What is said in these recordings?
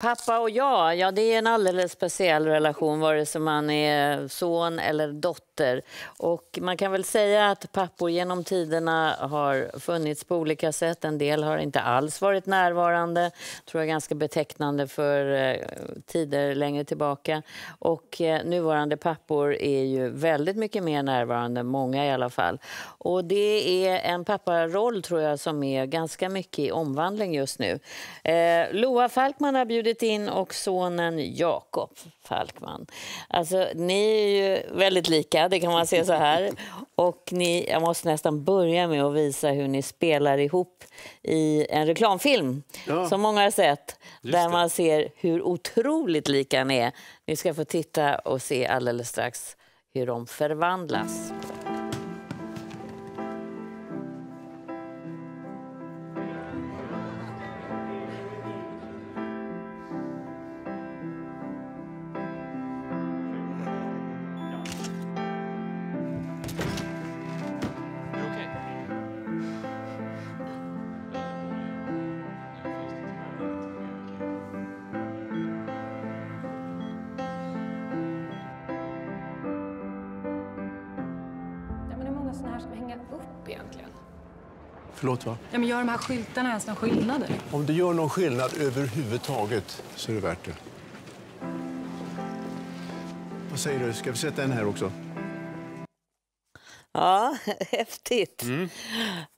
Pappa och jag, ja det är en alldeles speciell relation vare sig man är son eller dotter. Och man kan väl säga att pappor genom tiderna har funnits på olika sätt. En del har inte alls varit närvarande, tror jag är ganska betecknande för eh, tider längre tillbaka. Och eh, nuvarande pappor är ju väldigt mycket mer närvarande, många i alla fall. Och det är en papparoll tror jag som är ganska mycket i omvandling just nu. Eh, Loa Falkman har bjudit bjudit in och sonen Jakob Falkman. Alltså, ni är ju väldigt lika, det kan man se så här. Och ni, jag måste nästan börja med att visa hur ni spelar ihop i en reklamfilm ja. som många har sett, där man ser hur otroligt lika ni är. Ni ska få titta och se alldeles strax hur de förvandlas. såna här ska hänga upp egentligen? Förlåt, va? Ja, men gör de här skyltarna ens någon skillnad? Om det gör någon skillnad överhuvudtaget så är det värt det. Vad säger du? Ska vi sätta en här också? Ja, häftigt. Mm.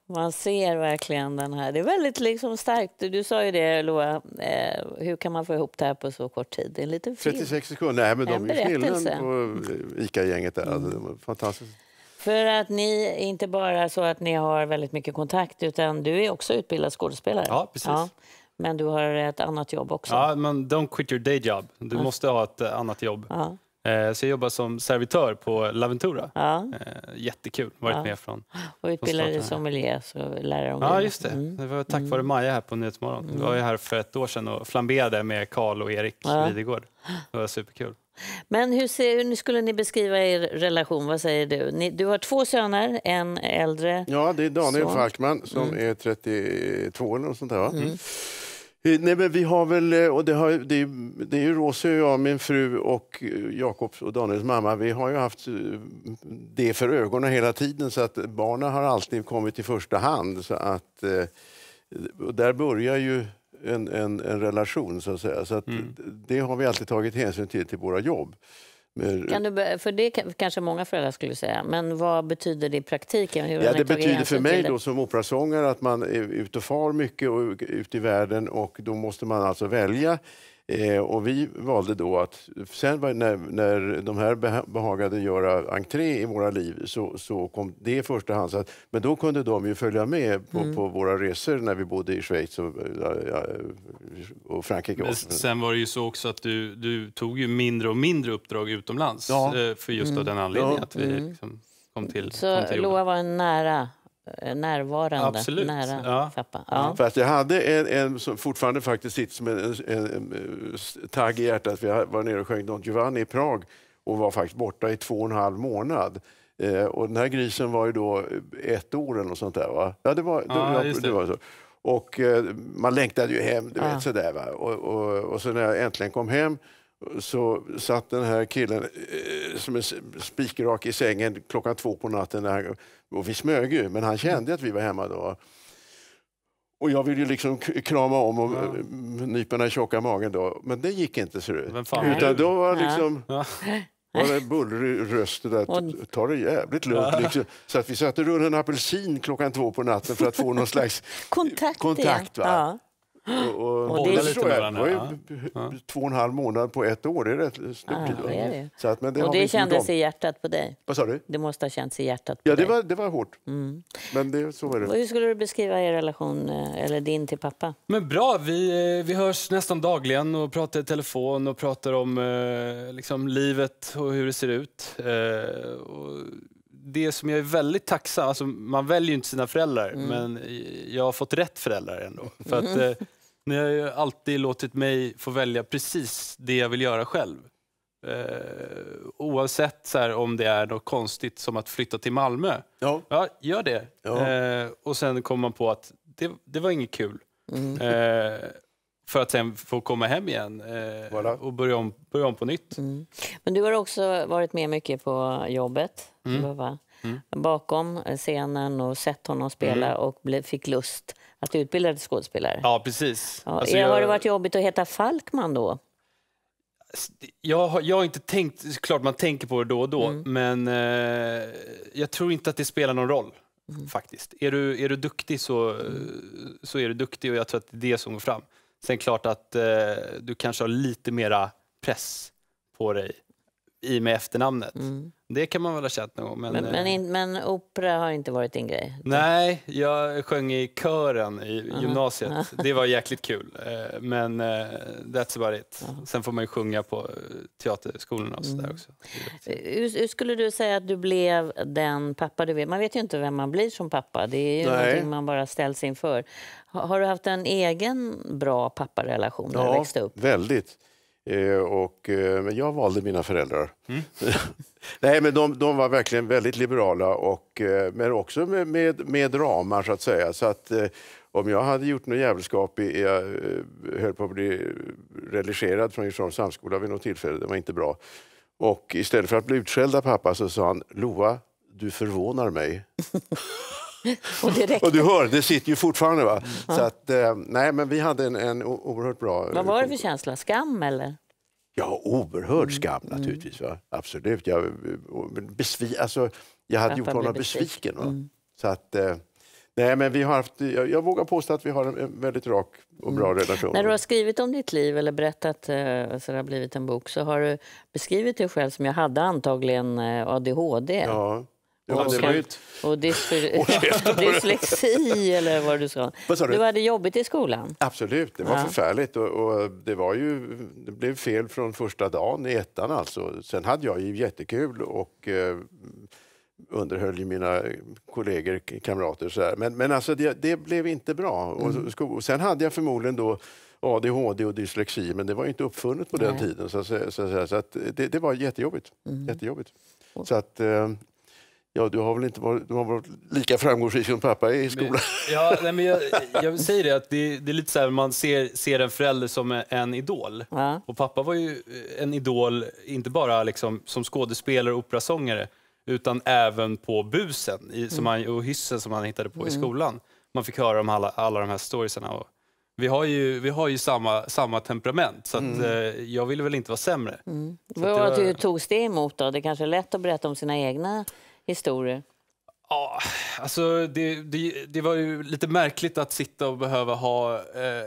Man ser verkligen den här. Det är väldigt liksom starkt. Du sa ju det, Loa. Eh, hur kan man få ihop det här på så kort tid? Det är en liten film. 36 sekunder. Nej, men de är skillnaden på ICA-gänget. Mm. Fantastiskt för att ni inte bara så att ni har väldigt mycket kontakt utan du är också utbildad skådespelare. Ja, precis. Ja. Men du har ett annat jobb också. Ja, men don't quit your day job. Du ja. måste ha ett eh, annat jobb. Ja. Eh, så jag jobbar som servitör på Laventura. Ja. Eh, jättekul, varit ja. med från... Och utbildade dig sommelier, så lärare om Ja, just det. Mm. Det var tack mm. vare Maja här på Nyhetsmorgon. Mm. Jag var ju mm. här för ett år sedan och flamberade med Karl och Erik ja. Videgård. Det var superkul. Men hur, ser, hur skulle ni beskriva er relation? Vad säger du? Ni, du har två söner, en äldre Ja, det är Daniel son. Falkman som mm. är 32 eller något sånt där. Va? Mm. mm. Eh, nej, men vi har väl, eh, och det, har, det, det är ju Rosie och jag, min fru och eh, Jakobs och Daniels mamma, vi har ju haft det för ögonen hela tiden så att barnen har alltid kommit i första hand. Så att, där börjar ju en, en, en relation så att säga. Så att mm. Det har vi alltid tagit hänsyn till, till våra jobb. Men, kan du, för det kanske många föräldrar skulle säga, men vad betyder det i praktiken? Hur ja, det betyder för mig då som operasångare att man är ute och far mycket och ute i världen och då måste man alltså välja Eh, och vi valde då att, sen när, när de här behagade göra entré i våra liv så, så kom det i första hand. Så att, men då kunde de ju följa med på, mm. på våra resor när vi bodde i Schweiz och, eh, eh, och Frankrike. Men sen var det ju så också att du, du tog ju mindre och mindre uppdrag utomlands ja. Eh, för just mm. av den anledningen ja. att vi mm. liksom kom till kom till Loa var en nära Eh, närvarande, Absolut. nära ja. pappa. Ja. För att jag hade en, en som fortfarande faktiskt sitter som en, en, en, tagg i hjärtat. Jag var nere och sjöng Don Giovanni i Prag och var faktiskt borta i två och en halv månad. Eh, och den här grisen var ju då ett år eller något sånt där. Va? Ja, det var, ja, det, det. det var så. Och eh, man längtade ju hem, du ja. vet sådär. Va? Och, och, och, så när jag äntligen kom hem så satt den här killen eh, som är spikrak i sängen klockan två på natten. Där, och vi smög ju, men han mm. kände att vi var hemma då. Och jag ville liksom krama om och ja. Eh, nypa den tjocka magen då. Men det gick inte ser du. Utan då var liksom... Ja. Var det bullrig röst där, ta det jävligt lugnt. Liksom. Så att vi satte runt en apelsin klockan två på natten för att få någon slags kontakt. kontakt va? Ja. Och, och, och det lite med var ja. två och en halv månad på ett år. Det är rätt stupid. Ja, det är det. Så att, men det och det kändes i hjärtat på dig? Vad sa du? Det måste ha känts i hjärtat på ja, dig. Ja, det var, det var hårt. Mm. Men det, så var det. Och hur skulle du beskriva er relation, eh, eller din till pappa? Men bra, vi, eh, vi hörs nästan dagligen och pratar i telefon och pratar om eh, liksom, livet och hur det ser ut. Och det som jag är väldigt tacksam, alltså man väljer ju inte sina föräldrar, mm. men jag har fått rätt föräldrar ändå. För att mm. eh, ni har ju alltid låtit mig få välja precis det jag vill göra själv. Eh, oavsett så här, om det är något konstigt som att flytta till Malmö. Ja, ja gör det. Ja. Eh, och sen kommer man på att det, det var inget kul. Mm. Eh, för att sen få komma hem igen eh, voilà. och börja om, börja om på nytt. Mm. Men du har också varit med mycket på jobbet, mm. mm. bakom eh, scenen och sett honom spela mm. och ble, fick lust att utbilda dig till skådespelare. Ja, precis. Ja, alltså, jag... Har det varit jobbigt att heta Falkman då? Jag har, jag har inte tänkt, klart man tänker på det då och då, mm. men eh, jag tror inte att det spelar någon roll. Mm. faktiskt. Är du, är du duktig så, mm. så är du duktig och jag tror att det är det som går fram. Sen klart att eh, du kanske har lite mera press på dig i och med efternamnet. Mm. Det kan man väl ha känt någon gång. Men, men, men, eh, in, men, opera har inte varit din grej? Nej, jag sjöng i kören i gymnasiet. Uh -huh. Det var jäkligt kul. Eh, men eh, that's about it. Uh -huh. Sen får man ju sjunga på teaterskolorna och sådär mm. också. Hur, hur, skulle du säga att du blev den pappa du blev? Man vet ju inte vem man blir som pappa. Det är ju Nej. någonting man bara ställs inför. Har, har du haft en egen bra papparelation när ja, du växte upp? Ja, väldigt. Eh, och, eh, men jag valde mina föräldrar. Mm. Nej, men de, de, var verkligen väldigt liberala, och, eh, men också med, med, med ramar så att säga. Så att, om jag hade gjort något djävulskap, jag höll på att bli religerad från Djursholms samskola vid något tillfälle, det var inte bra. Och istället för att bli utskälld av pappa så sa han, Loa, du förvånar mig. och, och, du hör, det sitter ju fortfarande. Va? Mm. Så att, eh, nej, men vi hade en, en oerhört bra... Eh, Vad var det för känsla? Skam eller? Ja, oerhörd mm. skam mm. naturligtvis. Va? Absolut. Jag, eh, besvi, alltså, jag hade gjort honom besviken. Va? Mm. Så att, nej, men vi har haft, jag, jag vågar påstå att vi har en väldigt rak och bra mm. relation. När du har skrivit om ditt liv eller berättat så det har blivit en bok så har du beskrivit dig själv som jag hade antagligen ADHD. Ja. Ja, och, kan, och dyslexi eller vad du sa. Vad sa du? du hade jobbigt i skolan. Absolut, det var ja. förfärligt. Och, och, det, var ju, det blev fel från första dagen i ettan. Alltså. Sen hade jag ju jättekul och eh, underhöll mina kollegor, kamrater. Så här. Men, men alltså det, det blev inte bra. Mm. Och, och, sen hade jag förmodligen då ADHD och dyslexi, men det var inte uppfunnet på den tiden. Så, så, så, så, så att det, det var jättejobbigt. Mm. jättejobbigt. Så att, eh, Ja, du har väl inte varit, du har varit lika framgångsrik som pappa i skolan? Ja, nej, men jag, jag säger det, att det, det, är lite så här, man ser, ser en förälder som en idol. Ja. Och pappa var ju eh, en idol, inte bara liksom, som skådespelare och operasångare, utan även på busen i, som mm. han, och hyssen som han hittade på mm. i skolan. Man fick höra om alla, alla de här storiesarna. vi har ju, vi har ju samma, samma temperament, så att, mm. Eh, jag ville väl inte vara sämre. Mm. Vad var... tog det emot då? Det kanske är lätt att berätta om sina egna historier? Ja, alltså det, det, det var ju lite märkligt att sitta och behöva ha eh,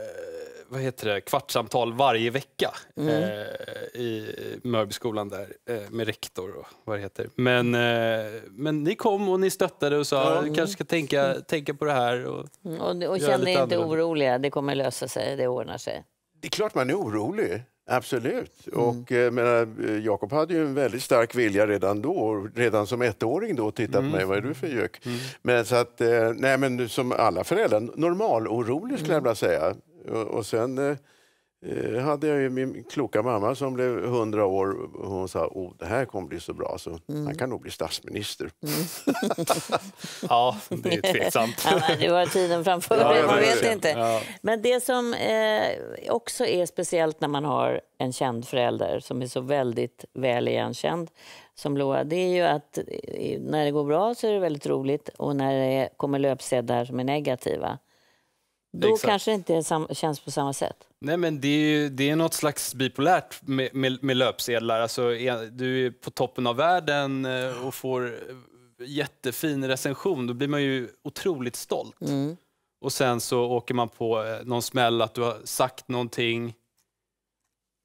vad heter det, kvartssamtal varje vecka mm. eh, i Mörbyskolan där eh, med rektor och vad det heter. Men, eh, men ni kom och ni stöttade och sa att mm. kanske ska tänka, mm. tänka på det här. Och, mm. och, och känn er inte annorlunda. oroliga, det kommer lösa sig, det ordnar sig. Det är klart man är orolig. Absolut. Mm. Och eh, eh, Jakob hade ju en väldigt stark vilja redan då, redan som ettåring då, titta mm. på mig, vad är du för gök? Mm. Men så att, eh, nej men som alla föräldrar, normal orolig skulle jag mm. vilja säga. Och, och sen eh, eh, hade jag ju min kloka mamma som blev 100 år. Och hon sa oh, det här kommer bli så bra, så mm. han kan nog bli statsminister. Mm. ja, det är tveksamt. ja, men, du har tiden framför dig, ja, man vet det. inte. Ja. Men det som eh, också är speciellt när man har en känd förälder som är så väldigt väl igenkänd som Loa, det är ju att eh, när det går bra så är det väldigt roligt och när det kommer löpsedlar som är negativa då Exakt. kanske det inte känns på samma sätt. Nej, men det är, ju, det är något slags bipolärt med, med, med löpsedlar. Alltså, du är på toppen av världen eh, och får eh, jättefin recension. Då blir man ju otroligt stolt. Mm. Och sen så åker man på eh, någon smäll att du har sagt någonting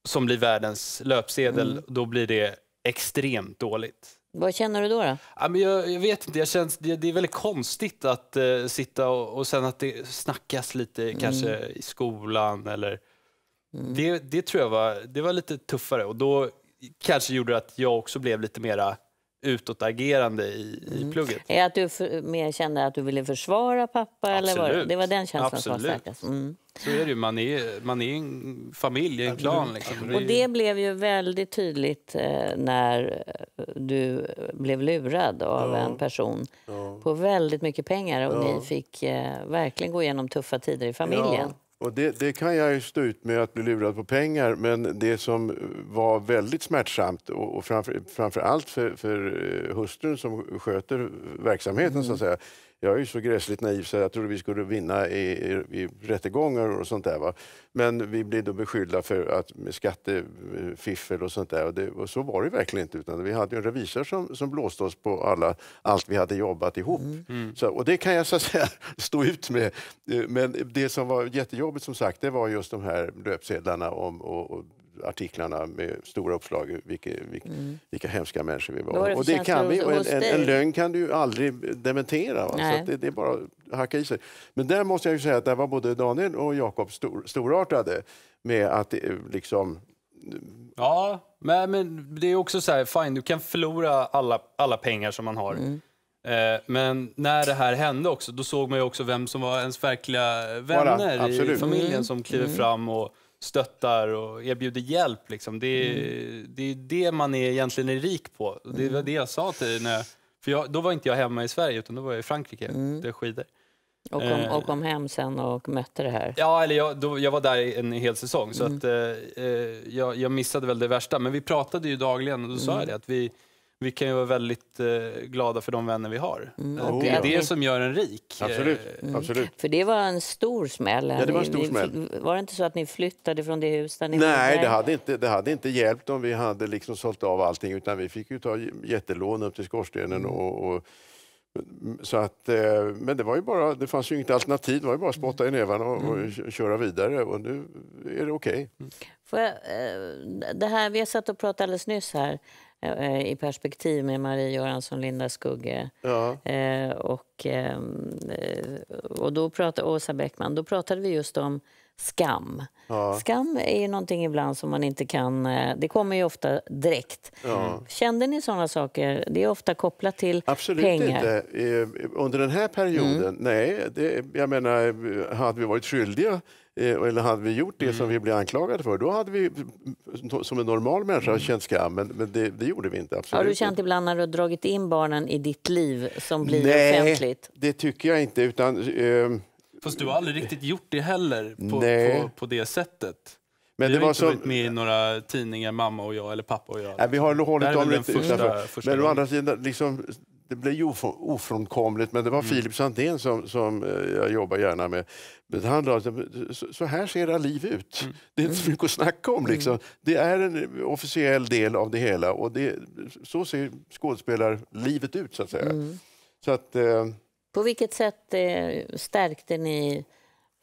som blir världens löpsedel. Mm. Då blir det extremt dåligt. Vad känner du då? då? Ja, men jag, jag vet inte, jag känns, det, det är väldigt konstigt att eh, sitta och, och sen att det snackas lite mm. kanske i skolan eller mm. det, det tror jag var, det var lite tuffare och då kanske gjorde att jag också blev lite mera utåtagerande i, mm. i plugget. Är att du för, mer kände att du ville försvara pappa? Absolut. Eller var, det var den känslan Absolut. som var starkast? Mm. Så är det ju. Man är, man är en familj, en klan. Liksom. Och det blev ju väldigt tydligt eh, när eh, du blev lurad av ja. en person ja. på väldigt mycket pengar och ja. ni fick eh, verkligen gå igenom tuffa tider i familjen. Och det, det, kan jag ju stå ut med, att bli lurad på pengar. Men det som var väldigt smärtsamt, och framför, framför allt för, för hustrun som sköter verksamheten, mm. så att mm. säga, jag är ju så gräsligt naiv så jag trodde vi skulle vinna i, i, i rättegångar och sånt där. Va? Men vi blev då beskyllda för att med skattefiffel och sånt där. Och, det, och så var det verkligen inte. Utan vi hade en revisor som, som blåste oss på alla, allt vi hade jobbat ihop. Mm. mm. Så, och det kan jag så att säga stå ut med. Eh, men det som var jättejobbigt som sagt, det var just de här löpsedlarna om och, och artiklarna med stora uppslag vilka, vilka, mm. vilka hemska människor vi var. Det och det kan vi, och en, en, en lögn kan du aldrig dementera. Va? Nej. Så det, det, är bara att hacka i sig. Men där måste jag ju säga att där var både Daniel och Jakob stor, storartade med att eh, liksom... Ja, men, men det är också så här, fine, du kan förlora alla, alla pengar som man har. Mm. Eh, men när det här hände också, då såg man också vem som var ens verkliga vänner Vara, i familjen mm. som kliver mm. fram och stöttar och erbjuder hjälp. Liksom. Det, är, mm. det, är det man är egentligen är rik på. Det var mm. det jag sa till dig. När jag, för jag, då var inte jag hemma i Sverige, utan då var jag i Frankrike. Mm. Det skidor. Och kom, eh. och kom hem sen och mötte det här? Ja, eller jag, då, jag var där en hel säsong, så mm. att, eh, eh, jag, jag, missade väl det värsta. Men vi pratade ju dagligen och då sa mm. jag det att vi, vi kan ju vara väldigt eh, glada för de vänner vi har. Mm, det är det som gör en rik. Absolut. Mm. Absolut. För det var en stor smäll. Ja, det var, en stor smäll. var det inte så att ni flyttade från det hus där ni Nej, det hade, inte, det hade inte hjälpt om vi hade liksom sålt av allting utan vi fick ju ta jättelån upp till skorstenen mm. och, och så att, eh, men det, var ju bara, det fanns ju inget alternativ, det var ju bara att spotta i nävarna och, och mm. köra vidare och nu är det okej. Okay. Mm. Eh, vi har satt och pratat alldeles nyss här eh, i perspektiv med Marie Göransson, Linda Skugge ja. och, ehm, och, då pratade, Åsa Bäckman. Då pratade vi just om skam. Ja. Skam är ju någonting ibland som man inte kan... Eh, det kommer ju ofta direkt. Ja. Kände ni sådana saker? Det är ofta kopplat till Absolut pengar. Absolut inte. Eh, under den här perioden, mm. nej. Det, jag menar, hade vi varit skyldiga eh, eller hade vi gjort det mm. som vi blev anklagade för, då hade vi mm, som en normal människa mm. känt skam, men, men det, det, gjorde vi inte. Absolut. Har du känt ibland när du dragit in barnen i ditt liv som blir Nej, offentligt? Nej, det tycker jag inte. Utan, eh, Fast du har aldrig riktigt gjort det heller på, på, på det sättet. Men vi det har var inte som... varit med i några tidningar, mamma och jag eller pappa och jag. Nej, vi har hållit dem lite första, utanför. Första men å andra sidan, liksom, det blev ofrånkomligt, men det var mm. Filip Sandén som, som eh, jag jobbar gärna med. Han la så här ser era liv ut. Mm. Det är inte så mycket att snacka om. Liksom. Mm. Det är en officiell del av det hela och det, så ser skådespelarlivet ut, så att säga. Mm. Så att, eh, på vilket sätt eh, stärkte ni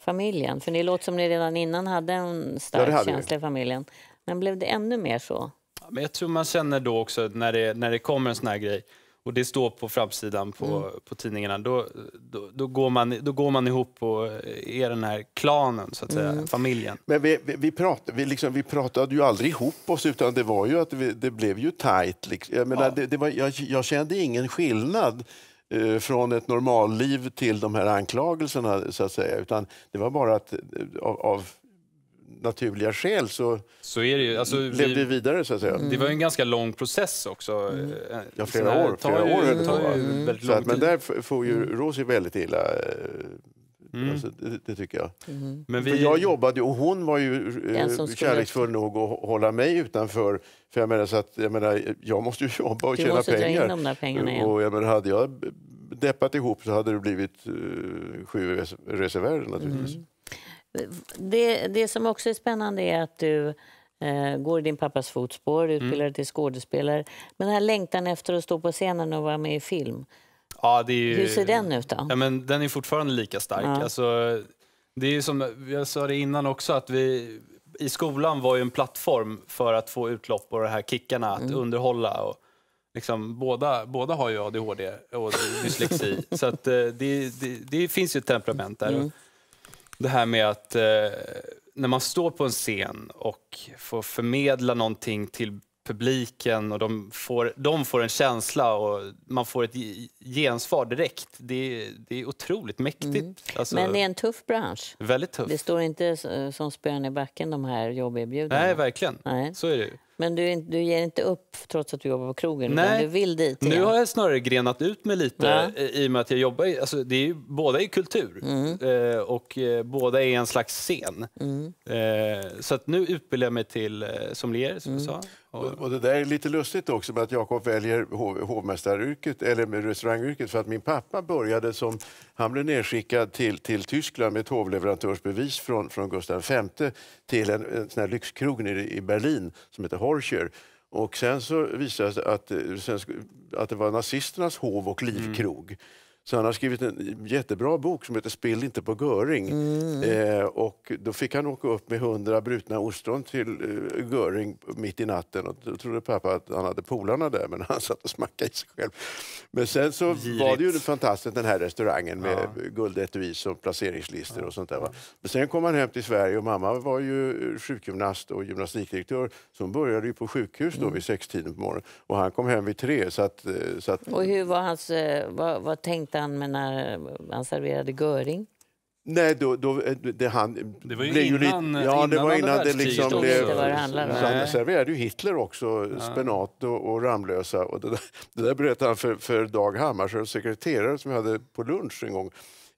familjen? För det låter som ni redan innan hade en stark ja, känsla i familjen. Men blev det ännu mer så? men jag tror man känner då också när det, när det kommer en sån här grej och det står på framsidan på, mm. på tidningarna, då, då, då, går man, då går man ihop och är den här klanen, så att säga, mm. familjen. Men vi, vi, vi, prat, vi, liksom, vi pratade ju aldrig ihop oss, utan det var ju att vi, det blev ju tajt. Liksom. Jag, menar, ja. det, det var, jag, jag kände ingen skillnad Eh, från ett normalliv till de här anklagelserna, så att säga. Utan det var bara att eh, av, av naturliga skäl så, så är det ju. Alltså, levde vi vidare. så att säga. Mm. Det var en ganska lång process också. Mm. Ja, flera år. Flera år tar ju, tar ju mm. så att, men där får ju Rosie väldigt illa eh, Mm. Alltså, det, det, tycker jag. Mm. Men vi... För jag jobbade och hon var ju eh, kärleksfull nog att hålla mig utanför. För jag menar, så att, jag menar, jag måste ju jobba och du tjäna pengar. Och jag menar, hade jag deppat ihop så hade det blivit eh, sju res reservärer naturligtvis. Mm. Det, det som också är spännande är att du eh, går i din pappas fotspår, utbildar mm. dig till skådespelare. Men den här längtan efter att stå på scenen och vara med i film, Ja, det är ju, Hur ser den ut då? Ja, men den är fortfarande lika stark. Ja. Alltså, det är som jag sa det innan också, att vi i skolan var ju en plattform för att få utlopp och de här kickarna, att mm. underhålla. Och, liksom, båda, båda har ju ADHD och dyslexi, så att, eh, det, det, det, finns ju ett temperament där. Mm. Det här med att eh, när man står på en scen och får förmedla någonting till publiken och de får, de får en känsla och man får ett gensvar direkt. Det är, det är otroligt mäktigt. Mm. Alltså, Men det är en tuff bransch. Väldigt tuff. Det står inte eh, som spön i backen, de här jobberbjudandena. Nej, verkligen. Nej. Så är det Men du, du ger inte upp trots att du jobbar på krogen? Nej. Du vill dit igen. Nu har jag snarare grenat ut mig lite ja. Eh, i och med att jag jobbar alltså, det är ju, båda är kultur mm. Eh, och båda är en slags scen. Mm. så att nu utbildar jag mig till sommelier, som mm. jag sa. Och, det där är lite lustigt också med att Jakob väljer hov, hovmästaryrket eller restaurangyrket för att min pappa började som, han blev nedskickad till, till Tyskland med ett hovleverantörsbevis från, från Gustav V till en, en sån här lyxkrog i Berlin som heter Horcher. Och sen så visade det sig att, eh, att det var nazisternas hov och mm. livkrog. Mm. Så han har skrivit en jättebra bok som heter Spill inte på Göring. Mm. Eh, och då fick han åka upp med hundra brutna ostron till eh, Göring mitt i natten. Och då trodde pappa att han hade polarna där, men han satt och smackade i sig själv. Men sen så Girigt. var det ju fantastiskt den här restaurangen med ja. guldetuis och placeringslistor ja. och sånt där. Va? Men sen kom han hem till Sverige och mamma var ju sjukgymnast och gymnastikdirektör. Så hon började ju på sjukhus då mm. vid sextiden på morgonen. Och han kom hem vid tre. Så att, eh, så att... Och hur var hans... Eh, vad, vad tänkte Zlatan men när han serverade Göring? Nej, då, då, eh, det, han, det var ju blev innan, ju, ja, det var innan det liksom blev... han serverade ju Hitler också, spenat och, och Ramlösa. Och det, det där berättade han för, för Dag Hammarskjölds sekreterare som jag hade på lunch en gång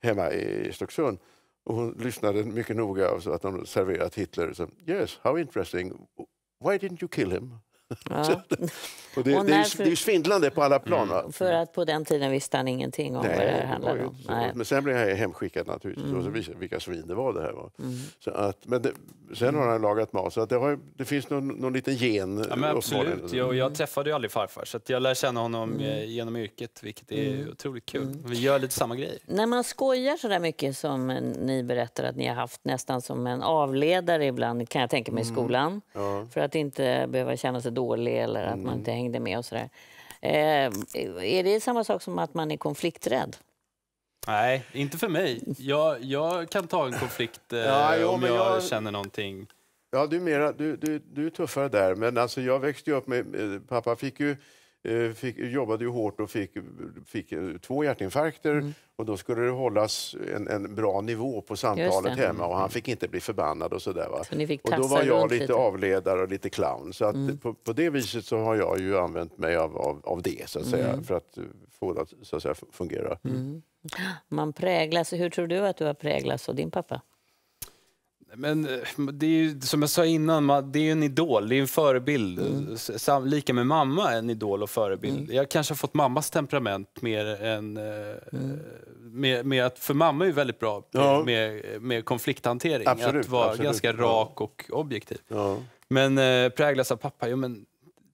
hemma i Stocksund. Och hon lyssnade mycket noga och så att de serverat Hitler. Så, yes, how interesting. Why didn't you kill him? Ja. det, det, är, det är svindlande på alla plan. Mm. För att på den tiden visste han ingenting om Nej, vad det handlade om. Nej. Men sen blev jag hemskickad naturligtvis, mm. så vilka svin det var. Det här var. Mm. Så att, men det, sen har han lagat mat, så att det, har, det finns någon, någon liten gen. Ja, men absolut, jag, jag träffade ju aldrig farfar så jag lär känna honom mm. eh, genom yrket, vilket är mm. otroligt kul. Mm. Vi gör lite samma grejer. När man skojar så där mycket som eh, ni berättar att ni har haft, nästan som en avledare ibland kan jag tänka mig i mm. skolan, ja. för att inte behöva känna sig dålig eller att man mm. inte hängde med och sådär. Eh, är det samma sak som att man är konflikträdd? Nej, inte för mig. Jag, jag kan ta en konflikt eh, ja, jo, om jag, jag, känner någonting. Ja, du är, mera, du, du, du är tuffare där. Men alltså, jag växte ju upp med... Eh, pappa fick ju Eh, fick, jobbade ju hårt och fick, fick eh, två hjärtinfarkter. Mm. Och då skulle det hållas en, en bra nivå på samtalet hemma och han fick inte bli förbannad och sådär. Va? Så och då var jag lite, avledare och lite clown. Så att mm. på, på, det viset så har jag ju använt mig av, av, av det så att säga, mm. för att eh, få det att, så att fungera. Mm. Man präglas. Hur tror du att du har präglats av din pappa? men eh, det är ju, som jag sa innan, det är en idol, det är en förebild. Mm. Lika med mamma, en idol och förebild. Mm. Jag kanske har fått mammas temperament mer än... Eh, mm. Med, med, att, för mamma är ju väldigt bra ja. med, med konflikthantering. Absolut, att vara absolut. ganska rak och objektiv. Ja. Men eh, präglas av pappa, jo men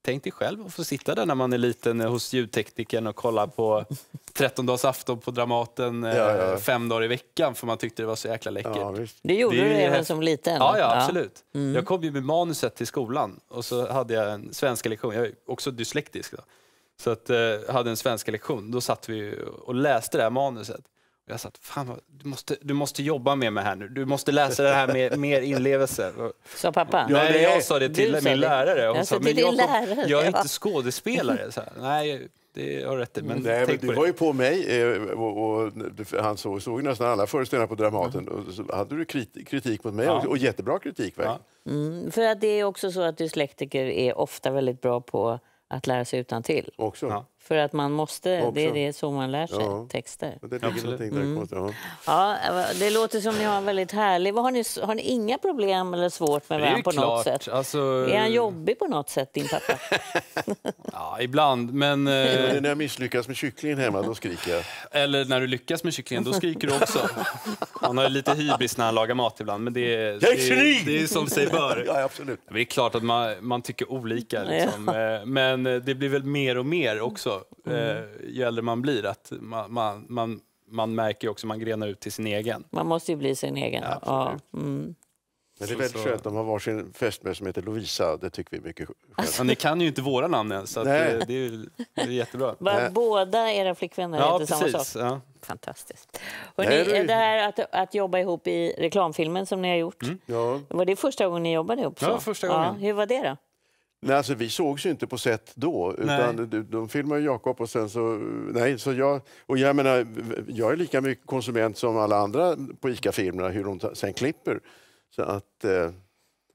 Tänk dig själv att få sitta där när man är liten eh, hos ljudteknikern och kolla på 13 afton på Dramaten eh, ja, ja. fem dagar i veckan för man tyckte det var så jäkla läckert. Ja, det gjorde det du även som liten? Ja, ja absolut. Mm. Jag kom ju med manuset till skolan och så hade jag en svenska lektion. Jag är också dyslektisk. Då. Så att, eh, hade en svenska lektion. Då satt vi och läste det här manuset. Jag satt, fan vad, du, måste, du måste jobba mer med här nu. Du måste läsa det här med mer inlevelse. Sa pappa? Ja, Nej, jag sa det till min lärare. Hon sa, men jag, lärare, jag är inte skådespelare. Så här, Nej, det har rätt men Nej, men Du var ju på mig eh, och, och, och han såg, såg nästan alla föreställningar på Dramaten. Mm. Och så hade du kritik, mot mig ja. och jättebra kritik. Ja. Mm, för att det är också så att dyslektiker är ofta väldigt bra på att lära sig utan till. Också. Ja. För att man måste, Också. det är det så man lär sig ja. texter. Det Absolut. Mm. Konstigt, ja. det låter som ni har en väldigt härlig... Har ni, har ni inga problem eller svårt med varandra på klart. något sätt? Alltså... Är han jobbig på något sätt, din pappa? ja, ibland, men... Eh... när jag misslyckas med kycklingen hemma, då skriker jag. Eller när du lyckas med kycklingen, då skriker du också. Han har lite hybris när han lagar mat ibland, men det är, det är, det är som sig bör. Ja, absolut. Det är klart att man, man tycker olika, liksom. Eh, men eh, det blir väl mer och mer också mm. eh, ju äldre man blir. att man, man, man, man märker också, man grenar ut till sin egen. Man måste ju bli sin egen. Ja, mm. Men det är väldigt skönt, de har varsin fästmö som heter Lovisa, det tycker vi är mycket skönt. Men alltså- ni kan ju inte våra namn ens. så det, det, är, det är jättebra. Bara båda era flickvänner ja, heter precis. samma sak? Ja. Fantastiskt. Och Nej, ni, det här att, att jobba ihop i reklamfilmen som ni har gjort, mm. ja. var det första gången ni jobbade ihop? Så? Ja, första gången. Ja, hur var det då? Nej, alltså vi sågs ju inte på set då. Utan de, de filmade Jakob och sen så... Nej, så jag, och jag menar, jag är lika mycket konsument som alla andra på ICA-filmerna, hur de sen klipper. Så att... Eh,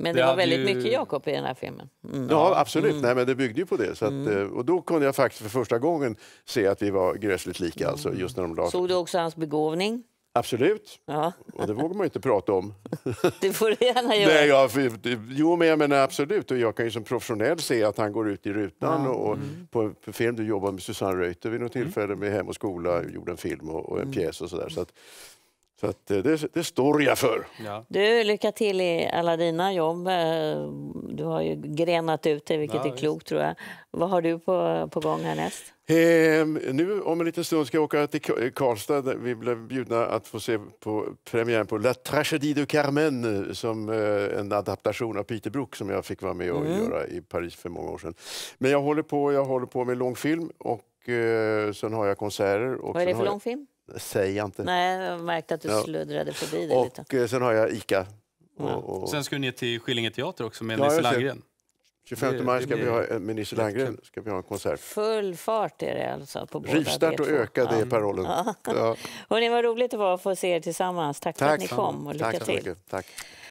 men det, det var väldigt ju... mycket Jakob i den här filmen. Mm. Ja, absolut. Mm. Nej, men det byggde ju på det. Så att, mm. Eh, och då kunde jag faktiskt för första gången se att vi var gräsligt lika. Alltså, just när de la... Såg du också hans begåvning? Absolut. Ja. Och det vågar man inte prata om. Det får du gärna göra. Nej, ja, för, jo, men jag menar absolut. Och jag kan ju som professionell se att han går ut i rutan. Ja. Och, mm. på, på, film, du jobbade med Susanne Reuter vid något mm. tillfälle med Hem och skola, gjorde en film och, och en mm. pjäs och sådär. Så att, så att eh, det, det står jag för. Ja. Du, lycka till i alla dina jobb. Eh, du har ju grenat ut det, vilket ja, är klokt tror jag. Vad har du på, på gång härnäst? Eh, nu om en liten stund ska jag åka till Karlstad. Vi blev bjudna att få se på premiären på La Tragédie de Carmen som eh, en adaptation av Peter Brook som jag fick vara med och mm. göra i Paris för många år sedan. Men jag håller på, jag håller på med långfilm och eh, sen har jag konserter. Och Vad är det för jag... Säger jag inte. Nej, jag märkte att du ja. sluddrade förbi det och, lite. Och eh, sen har jag ICA. Och, och... Sen ska du ner till Skillinge teater också med ja, Nisse Landgren. 25 maj ska vi ha, eh, med Nisse Landgren ska vi ha en konsert. Full fart är det alltså. På Rivstart och öka, det är parollen. Ja. Ja. Hörrni, vad roligt det var att få se er tillsammans. Tack, Tack för att ni kom och lycka Tack. till. Tack.